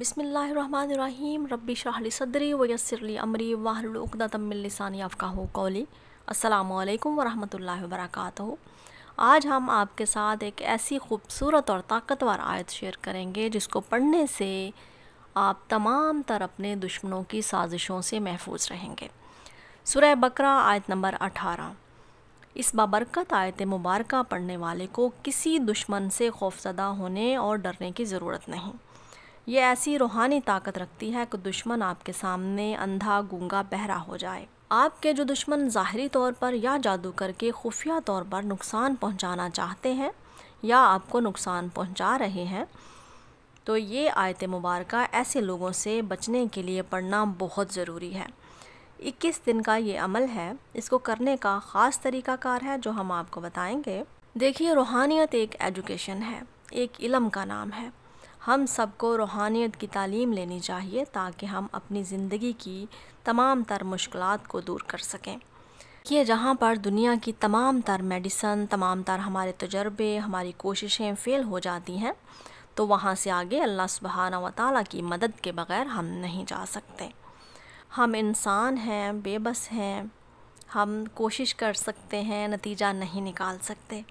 बिसमीम रबी शाहली सदरी यसरली अमरी वाहलदातमिलसानी आपका हो कौली असलकम वरहमल वर्क आज हम आपके साथ एक ऐसी ख़ूबसूरत और ताकतवर आयत शेयर करेंगे जिसको पढ़ने से आप तमाम तर अपने दुश्मनों की साजिशों से महफूज रहेंगे सुरह बकरा आयत नंबर अठारह इस बाबरकत आयत मुबारक पढ़ने वाले को किसी दुश्मन से खौफजदा होने और डरने की ज़रूरत नहीं ये ऐसी रूहानी ताकत रखती है कि दुश्मन आपके सामने अंधा गूंगा बहरा हो जाए आपके जो दुश्मन ज़ाहरी तौर पर या जादू करके खुफिया तौर पर नुकसान पहुंचाना चाहते हैं या आपको नुकसान पहुंचा रहे हैं तो ये आयत मुबारक ऐसे लोगों से बचने के लिए पढ़ना बहुत ज़रूरी है 21 दिन का ये अमल है इसको करने का ख़ास तरीक़ाकार है जो हम आपको बताएंगे देखिए रूहानियत एक एजुकेशन है एक इलम का नाम है हम सबको रूहानियत की तालीम लेनी चाहिए ताकि हम अपनी ज़िंदगी की तमाम तर मुश्किल को दूर कर सकें कि जहाँ पर दुनिया की तमाम तर मेडिसन तमाम तर हमारे तजर्बे हमारी कोशिशें फ़ेल हो जाती हैं तो वहाँ से आगे अल्लाह सुबहाना वाली की मदद के बग़ैर हम नहीं जा सकते हम इंसान हैं बेबस हैं हम कोशिश कर सकते हैं नतीजा नहीं निकाल सकते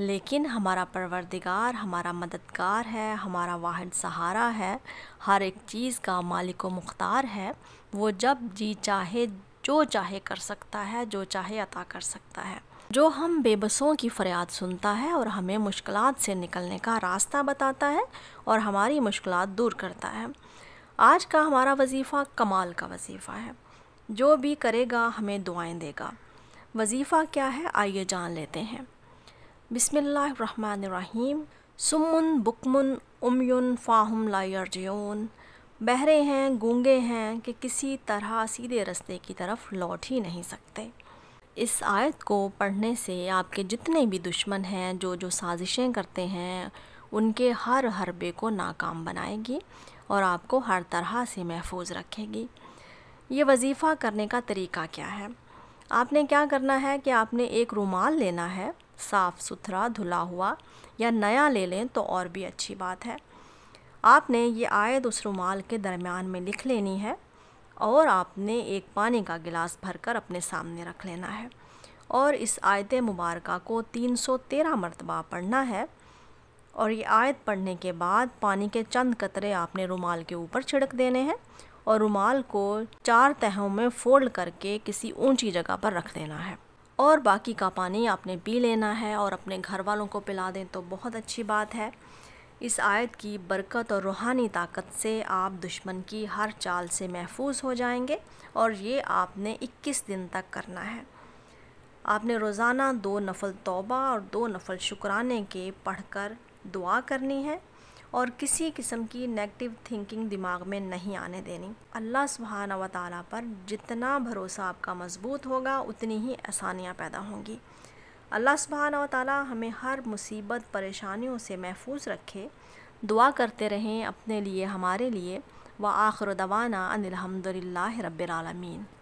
लेकिन हमारा परवरदिगार हमारा मददगार है हमारा वाहन सहारा है हर एक चीज़ का मालिक व मुख्तार है वो जब जी चाहे जो चाहे कर सकता है जो चाहे अता कर सकता है जो हम बेबसों की फ़रियाद सुनता है और हमें मुश्किल से निकलने का रास्ता बताता है और हमारी मुश्किल दूर करता है आज का हमारा वजीफ़ा कमाल का वजीफ़ा है जो भी करेगा हमें दुआएं देगा वजीफ़ा क्या है आइए जान लेते हैं बिसमीम सुमन बुकमन उमयन फ़ाहम लाजून बहरे हैं गूंगे हैं कि किसी तरह सीधे रस्ते की तरफ लौट ही नहीं सकते इस आयत को पढ़ने से आपके जितने भी दुश्मन हैं जो जो साजिशें करते हैं उनके हर हरबे को नाकाम बनाएगी और आपको हर तरह से महफूज रखेगी ये वजीफ़ा करने का तरीका क्या है आपने क्या करना है कि आपने एक रुमाल लेना है साफ़ सुथरा धुला हुआ या नया ले लें तो और भी अच्छी बात है आपने ये आयत उस रुमाल के दरमियान में लिख लेनी है और आपने एक पानी का गिलास भरकर अपने सामने रख लेना है और इस आयत मुबारक को 313 मरतबा पढ़ना है और ये आयत पढ़ने के बाद पानी के चंद कतरे आपने रुमाल के ऊपर छिड़क देने हैं और रुमाल को चार तहों में फोल्ड करके किसी ऊंची जगह पर रख देना है और बाकी का पानी आपने पी लेना है और अपने घर वालों को पिला दें तो बहुत अच्छी बात है इस आयत की बरकत और रूहानी ताकत से आप दुश्मन की हर चाल से महफूज हो जाएंगे और ये आपने 21 दिन तक करना है आपने रोज़ाना दो नफल तौबा और दो नफल शुक्राने के पढ़कर दुआ करनी है और किसी किस्म की नेगेटिव थिंकिंग दिमाग में नहीं आने देनी अल्लाह सुबहाना व पर जितना भरोसा आपका मज़बूत होगा उतनी ही आसानियाँ पैदा होंगी अल्लाह सुबहाना व हमें हर मुसीबत परेशानियों से महफूज रखे दुआ करते रहें अपने लिए हमारे लिए व आखर दवाना अनिलहमदिल्ला रबालमीन